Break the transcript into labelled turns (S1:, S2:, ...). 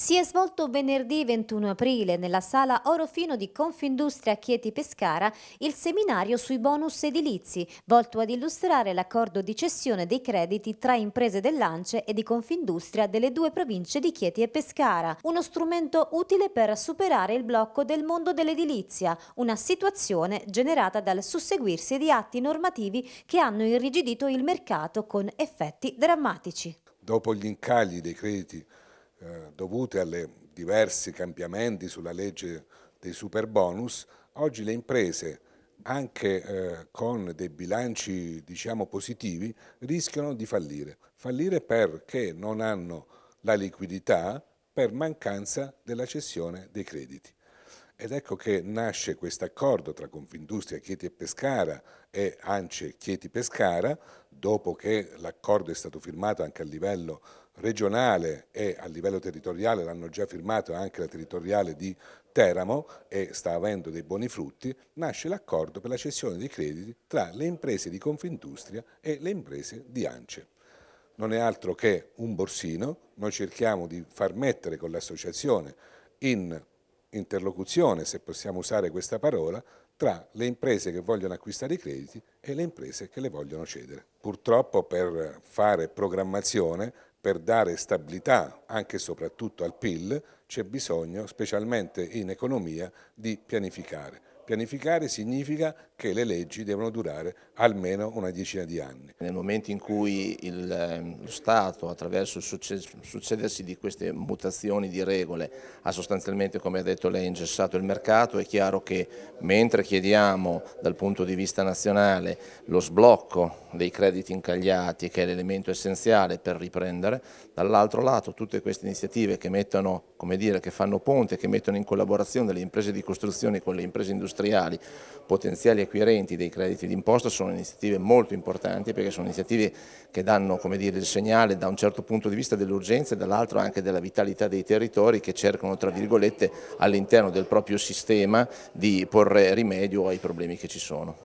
S1: Si è svolto venerdì 21 aprile nella sala Orofino di Confindustria Chieti Pescara il seminario sui bonus edilizi, volto ad illustrare l'accordo di cessione dei crediti tra imprese dell'Ance e di Confindustria delle due province di Chieti e Pescara, uno strumento utile per superare il blocco del mondo dell'edilizia, una situazione generata dal susseguirsi di atti normativi che hanno irrigidito il mercato con effetti drammatici.
S2: Dopo gli incagli dei crediti eh, dovute alle diversi cambiamenti sulla legge dei super bonus, oggi le imprese anche eh, con dei bilanci diciamo positivi rischiano di fallire. Fallire perché non hanno la liquidità per mancanza della cessione dei crediti. Ed ecco che nasce questo accordo tra Confindustria Chieti e Pescara e ANCE Chieti Pescara, dopo che l'accordo è stato firmato anche a livello regionale e a livello territoriale, l'hanno già firmato anche la territoriale di Teramo e sta avendo dei buoni frutti, nasce l'accordo per la cessione dei crediti tra le imprese di Confindustria e le imprese di ANCE. Non è altro che un borsino, noi cerchiamo di far mettere con l'associazione in interlocuzione, se possiamo usare questa parola, tra le imprese che vogliono acquistare i crediti e le imprese che le vogliono cedere. Purtroppo per fare programmazione per dare stabilità anche e soprattutto al PIL c'è bisogno, specialmente in economia, di pianificare pianificare significa che le leggi devono durare almeno una decina di anni. Nel momento in
S3: cui il, ehm, lo Stato, attraverso il succedersi di queste mutazioni di regole, ha sostanzialmente, come ha detto lei, ingessato il mercato, è chiaro che mentre chiediamo dal punto di vista nazionale lo sblocco dei crediti incagliati, che è l'elemento essenziale per riprendere, dall'altro lato tutte queste iniziative che mettono come dire, che fanno ponte, che mettono in collaborazione le imprese di costruzione con le imprese industriali, potenziali acquirenti dei crediti d'imposta, sono iniziative molto importanti perché sono iniziative che danno dire, il segnale da un certo punto di vista dell'urgenza e dall'altro anche della vitalità dei territori che cercano tra virgolette all'interno del proprio sistema di porre rimedio ai problemi che ci sono.